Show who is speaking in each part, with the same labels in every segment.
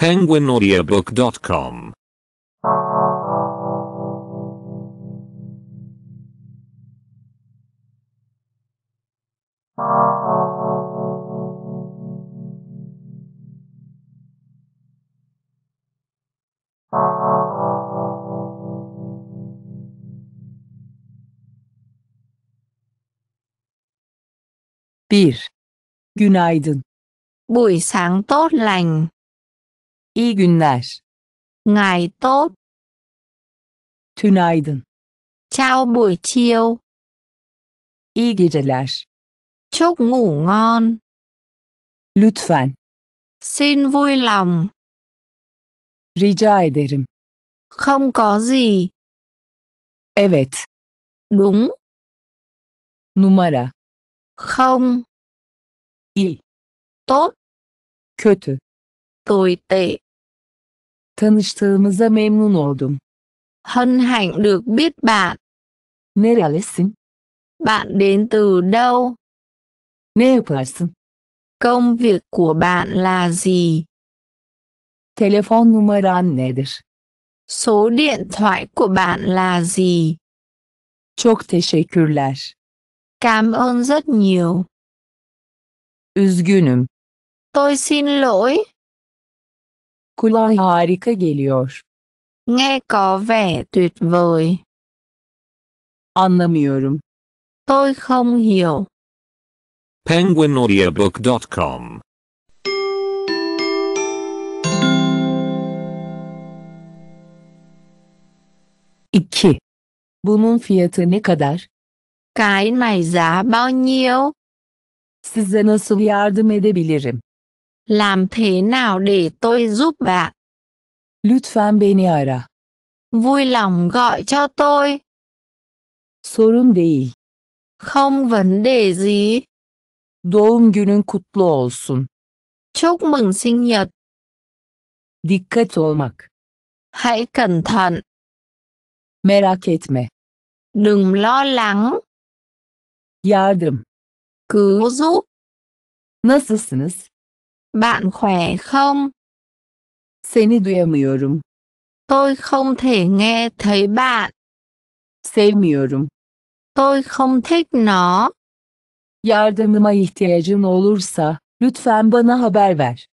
Speaker 1: penguinaudiobook.com Bir. Günaydın. Buổi sáng tốt lành. İyi günler. Ngày tốt. Tünaydın. Chào buổi chiều. İyi geceler. Chúc ngủ ngon. Lütfen. Xin vui lòng. Rica ederim. Không có gì. Evet. Đúng. Numara. Không. İyi. Tốt. Kötü. Tồi tệ. Tanıştığımıza memnun oldum. Hân hạnh được biết bạn. Nerelisin? Bạn đến từ đâu? Ne yaparsın? Công việc của bạn là gì? Telefon numaran nedir? Số điện thoại của bạn là gì? Çok teşekkürler. Cảm ơn rất nhiều. Üzgünüm. Tôi xin lỗi. Kulağa harika geliyor. Nghe có vẻ tuyệt vời. Anlamıyorum. Tôi không hiểu. penguinaudiobook.com İki. Bunun fiyatı ne kadar? Cái này giá bao nhiêu? Size nasıl yardım edebilirim? Làm thế nào để tôi giúp bạn? Lütfen beni ara. Vui lòng gọi cho tôi. Sorun değil. Không vấn đề gì. Doğum günün kutlu olsun. Chúc mừng sinh nhật. Dikkat olmak. Hãy cẩn thận. Merak etme. Đừng lo lắng. Yardım. Cứu giúp. Nasılsınız? Bạn khỏe không? Seni duyamıyorum. Tôi không thể nghe thấy bạn. Sevmiyorum. Tôi không thích nó. Yardımıma ihtiyacın olursa lütfen bana haber ver.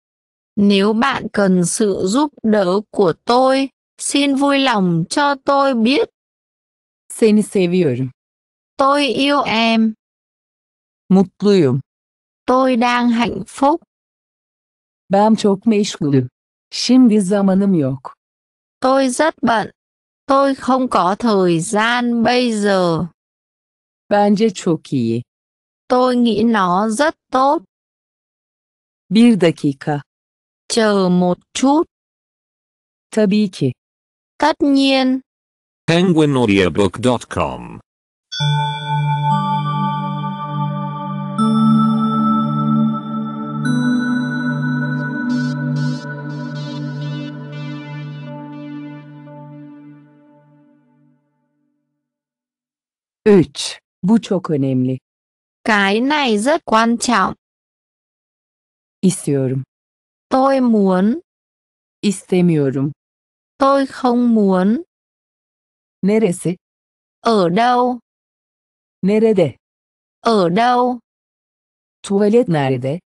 Speaker 1: Nếu bạn cần sự giúp đỡ của tôi, xin vui lòng cho tôi biết. Seni seviyorum. Tôi yêu em. Mutluyum. Tôi đang hạnh phúc. Ben çok meşgulüm. Şimdi zamanım yok. Tôi rất bận. Tôi không có thời gian bây giờ. Bence çok iyi. Tôi nghĩ nó rất tốt. Bir dakika. Chờ một chút. Tabii ki. Tất nhiên. Penguinaudiobook.com 3. Bu çok önemli. Cái này rất quan trọng. İstiyorum. Tôi muốn. İstemiyorum. Tôi không muốn. Neresi? Ở đâu? Nerede? Ở đâu? Tuvalet nerede?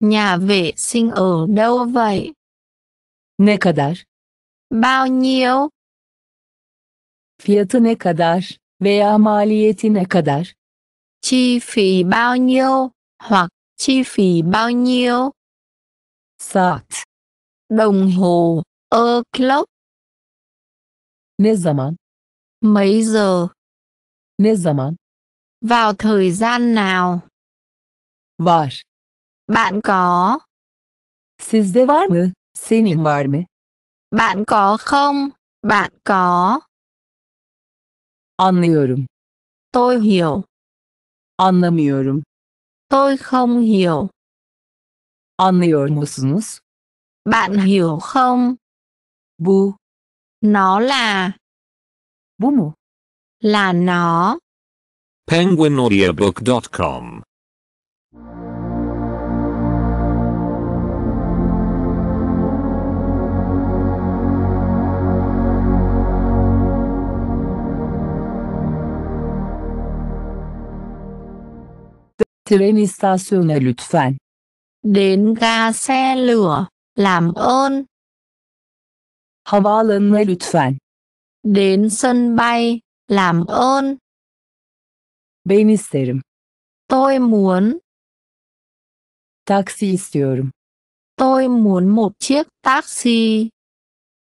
Speaker 1: Nhà vệ sinh ở đâu vậy? Ne kadar? Bao nhiêu? Fiyatı ne kadar? veya maliyeti ne kadar? Chi phí bao nhiêu hoặc chi phí bao nhiêu? Saat. Đồng hồ, clock. Ne zaman? Mấy giờ? Ne zaman? Vào thời gian nào? Var. Bạn có. Sizde var mı? Senin var mı? Bạn có không? Bạn có. Anlıyorum. Tôi hiểu. Anlamıyorum. Tôi không hiểu. Anlıyor musunuz? Bạn hiểu không? Bu. Nó là. Bu mu? Là nó. Penguinaudiobook.com Tren istasyona lütfen. Đến ga xe lửa, làm ơn. Havaalanına lütfen. Đến sân bay, làm ơn. Ben isterim. Tôi muốn. Taksi istiyorum. Tôi muốn một chiếc taxi.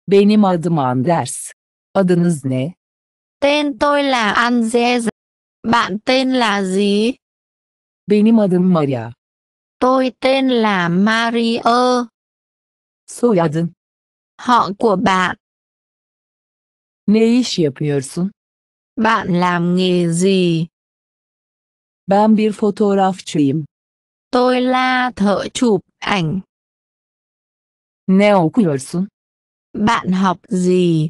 Speaker 1: Benim adım Anders. Adınız ne? Tên tôi là Anders. Bạn tên là gì? Benim adım Maria. Tôi tên là Maria. Soyadın. Họ của bạn. Ne iş yapıyorsun? Bạn làm nghề gì? Ben bir fotoğrafçıyım. Tôi là thợ chụp ảnh. Ne okuyorsun? Bạn học gì?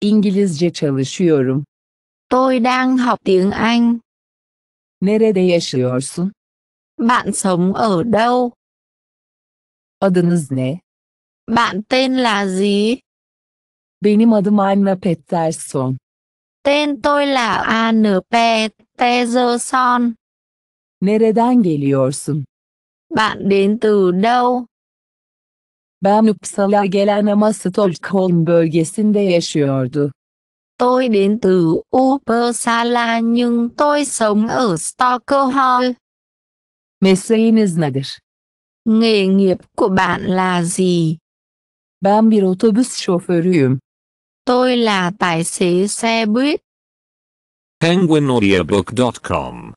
Speaker 1: İngilizce çalışıyorum. Tôi đang học tiếng Anh. Nerede yaşıyorsun? Bạn sống ở đâu? Adınız ne? Bạn tên là gì? Benim adım Anna Peterson. Tên tôi là Anna Peterson. Nereden geliyorsun? Bạn đến từ đâu? Ben Uppsala gelen ama Stockholm bölgesinde yaşıyordu. Tôi đến từ Uppsala nhưng tôi sống ở Stockholm. Mesleğiniz nedir? Nghề nghiệp của bạn là gì? Ben bir otobüs şoförüyüm. Tôi là tài xế xe buýt. penguinaudiobook.com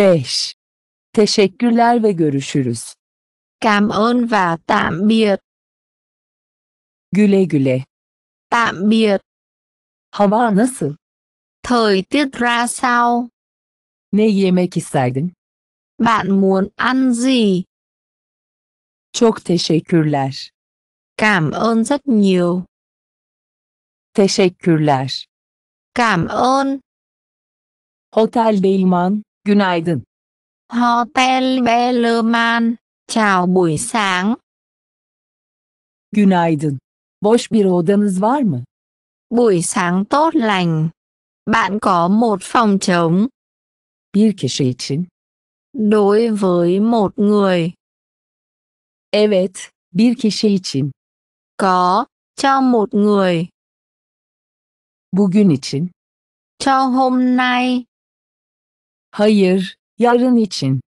Speaker 1: 5. Teşekkürler ve görüşürüz. Cảm ơn và tạm biệt. Güle güle. Tạm biệt. Hava nasıl? Thời tiết ra sao? Ne yemek isterdin? Bạn muốn ăn gì? Çok teşekkürler. Cảm ơn rất nhiều. Teşekkürler. Cảm ơn. Hotel Beyman, Günaydın. Hotel Bellman. Chào buổi sáng. Günaydın. Boş bir odanız var mı? Buổi sáng tốt lành. Bạn có một phòng trống. Bir kişi için. Đối với một người. Evet, bir kişi için. Có, cho một người. Bugün için. Cho hôm nay. Hayır, yarın için.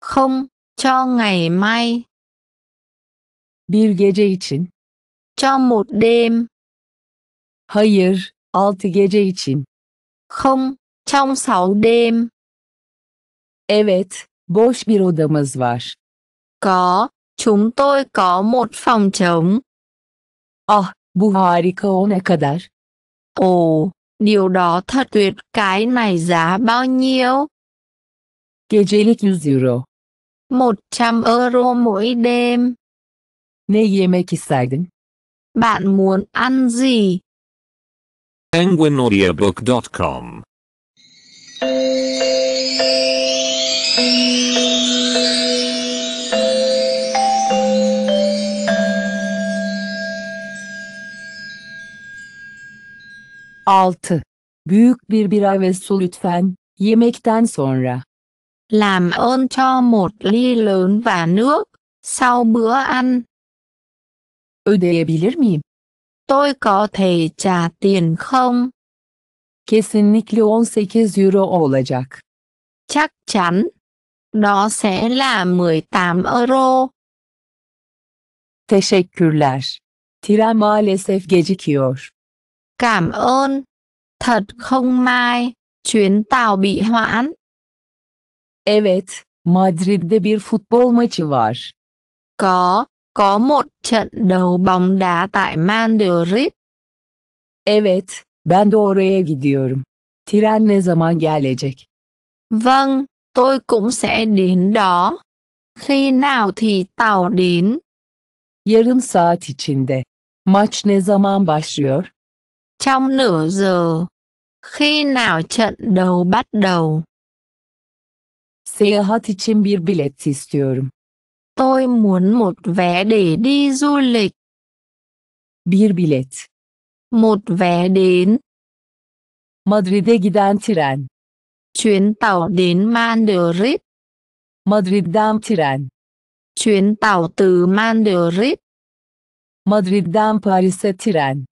Speaker 1: Không, cho ngày mai. Bir gece için. Cho một đêm. Hayır, altı gece için. Không, trong sáu đêm. Evet, boş bir odamız var. Có, chúng tôi có một phòng trống. Ah, bu harika o ne kadar? Ồ, điều đó thật tuyệt, cái này giá bao nhiêu? Gecelik 100 euro. 100 euro mỗi đêm. Ne yemek isterdin? Bạn muốn ăn gì? penguinaudiobook.com Altı. Büyük bir bira ve su lütfen, yemekten sonra. làm ơn cho một ly lớn và nước sau bữa ăn. Ödeyebilir miyim? Tôi có thể trả tiền không? Kesinlikle 18 euro olacak. Chắc chắn. Đó sẽ là 18 euro. Teşekkürler. Tren maalesef gecikiyor. Cảm ơn. Thật không may, chuyến tàu bị hoãn. Evet, Madrid'de bir futbol maçı var. Có, có một trận đấu bóng đá tại Madrid. Evet, ben de oraya gidiyorum. Tren ne zaman gelecek? Vâng, tôi cũng sẽ đến đó. Khi nào thì tàu đến? Yarım saat içinde. Maç ne zaman başlıyor? Trong nửa giờ. Khi nào trận đấu bắt đầu? Seyahat için bir bilet istiyorum. Tôi muốn một vé để đi du lịch. Bir bilet. Một vé đến. Madrid'e giden tren. Chuyến tàu đến Madrid. Madrid'den tren. Chuyến tàu từ Madrid. Madrid'den Paris'e tren.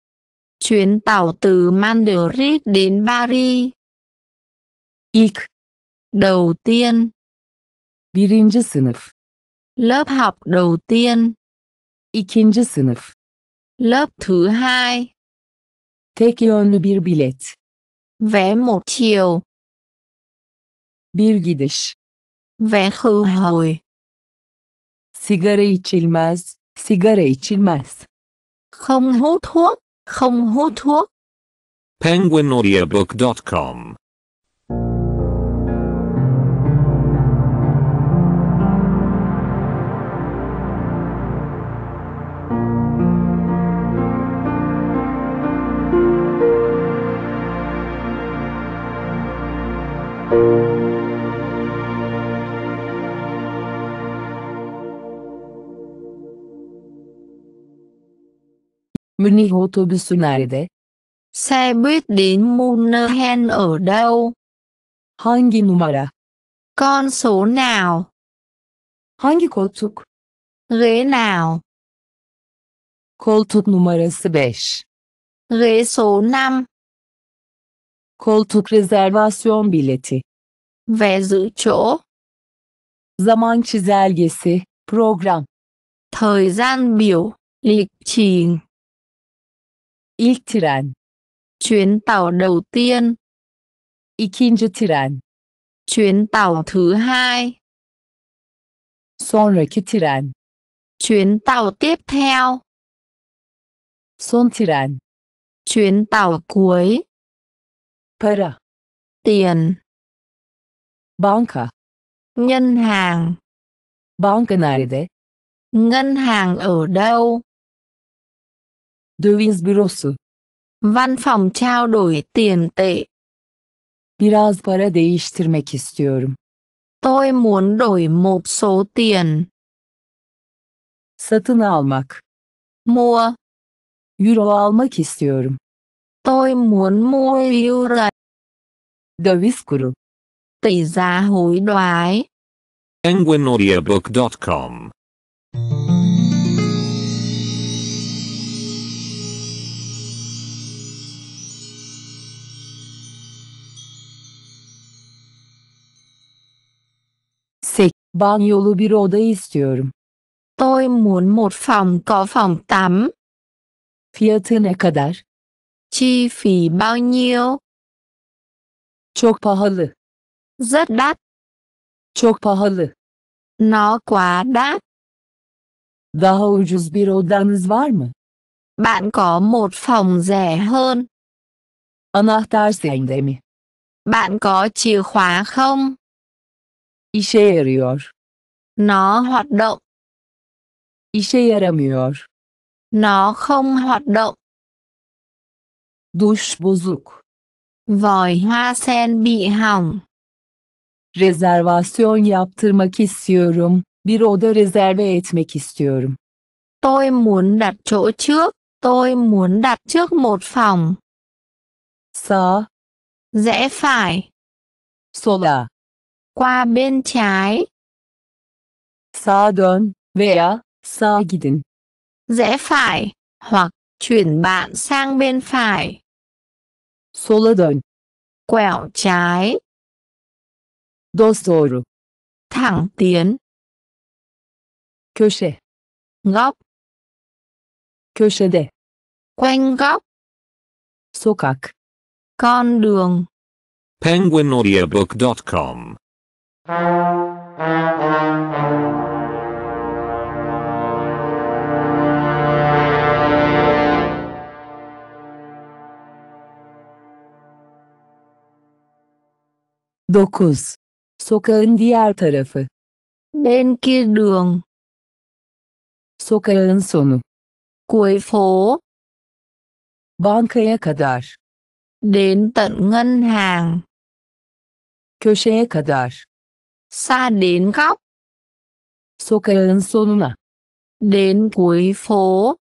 Speaker 1: Chuyến tàu từ Madrid đến Paris. İlk. Đầu tiên. Birinci sınıf. Lớp học đầu tiên. İkinci sınıf. Lớp thứ hai. Tek yönlü bir bilet. Vé một chiều. Bir gidiş. Vé khứ hồi. Sigara içilmez, sigara içilmez. Không hút thuốc, không hút thuốc. Penguinaudiobook.com Münih otobüsü nerede? Xe buýt đến Munich ở đâu? Hangi numara? Con số nào? Hangi koltuk? Ghế nào? Koltuk numarası 5. Ghế số 5. Koltuk rezervasyon bileti. Vé giữ chỗ. Zaman çizelgesi, program. Thời gian biểu, lịch trình. İlk tren. Chuyến tàu đầu tiên. İkinci tren. Chuyến tàu thứ hai. Sonraki tren. Chuyến tàu tiếp theo. Son tren. Chuyến tàu cuối. Para. Tiền. Banka. Ngân hàng. Banka nerede? Ngân hàng ở đâu? Döviz bürosu. Văn phòng trao đổi tiền tệ. Biraz para değiştirmek istiyorum. Tôi muốn đổi một số tiền. Satın almak. Mua. Euro almak istiyorum. Tôi muốn mua euro. Döviz kuru. Tỷ giá hối đoái. Penguinaudiobook.com Banyolu bir oda istiyorum. Tôi muốn một phòng có phòng tắm. Fiyatı ne kadar? Chi phí bao nhiêu? Çok pahalı. Rất đắt. Çok pahalı. Nó quá đắt. Daha ucuz bir odanız var mı? Bạn có một phòng rẻ hơn. Anahtar sende mi? Bạn có chìa khóa không? İşe yarıyor. Nó hoạt động. İşe yaramıyor. Nó không hoạt động. Duş bozuk. Vòi hoa sen bị hỏng. Rezervasyon yaptırmak istiyorum. Bir oda rezerve etmek istiyorum. Tôi muốn đặt chỗ trước. Tôi muốn đặt trước một phòng. Sağ. Rẽ phải. Sola qua bên trái. Sağa dön veya sağa gidin. Rẽ phải hoặc chuyển bạn sang bên phải. Sola dön. Quẹo trái. Dost doğru. Thẳng tiến. Köşe. Góc. Köşede. Quanh góc. Sokak. Con đường. Penguinaudiobook.com 9. Sokağın diğer tarafı. Bên kia đường. Sokağın sonu. Cuối phố. Bankaya kadar. Đến tận ngân hàng. Köşeye kadar. xa đến góc số sonuna à? đến cuối phố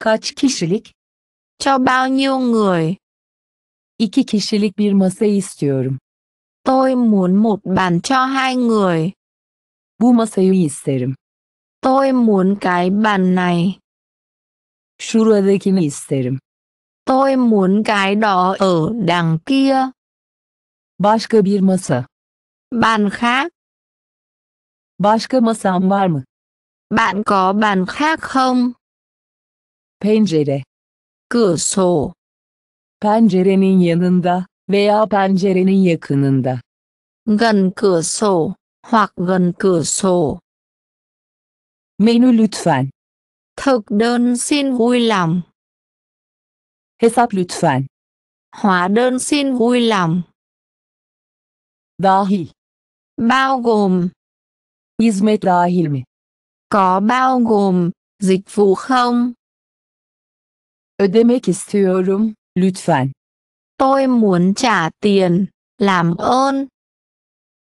Speaker 1: kaç kişilik cho bao nhiêu người iki kişilik bir masa istiyorum tôi muốn một bàn cho hai người bu masayı isterim tôi muốn cái bàn này şuradakini isterim tôi muốn cái đó ở đằng kia başka bir masa Bàn khác. Başka masam var mı? Bạn có bàn khác không? Pencere. Cửa sổ. Pencerenin yanında veya pencerenin yakınında. Gần cửa sổ hoặc gần cửa sổ. Menü lütfen. Thực đơn xin vui lòng. Hesap lütfen. Hóa đơn xin vui lòng. Dahil. Bao gồm. Hizmet dahil Có bao gồm dịch vụ không? Ödemek istiyorum, lütfen. Tôi muốn trả tiền, làm ơn.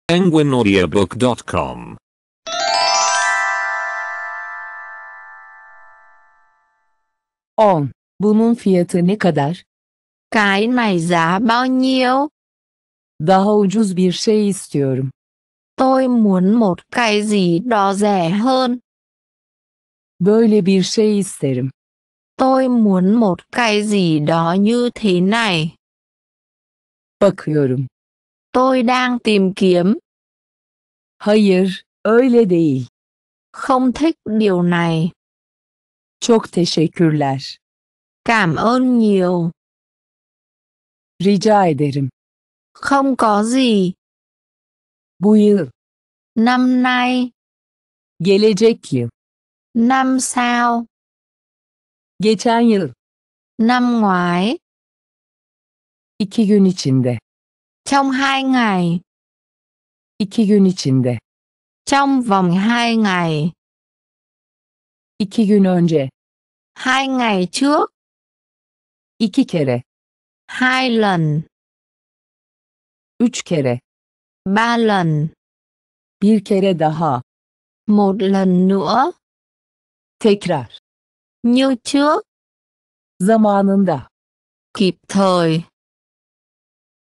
Speaker 1: Penguinaudiobook.com On, bunun fiyatı ne kadar? Cái này giá bao nhiêu? Daha ucuz bir şey istiyorum. Tôi muốn một cái gì đó rẻ hơn. Böyle bir şey isterim. Tôi muốn một cái gì đó như thế này. Bakıyorum. Tôi đang tìm kiếm. Hayır, öyle değil. Không thích điều này. Çok teşekkürler. Cảm ơn nhiều. Rica ederim. Không có gì. Bu yıl. Năm nay. Gelecek yıl. Năm sau. Geçen yıl. Năm ngoái. İki gün içinde. Trong hai ngày. İki gün içinde. Trong vòng hai ngày. İki gün önce. Hai ngày trước. İki kere. Hai lần. Üç kere. Ba lần. Bir kere daha. Một lần nữa. Tekrar. Như trước. Zamanında. Kịp thời.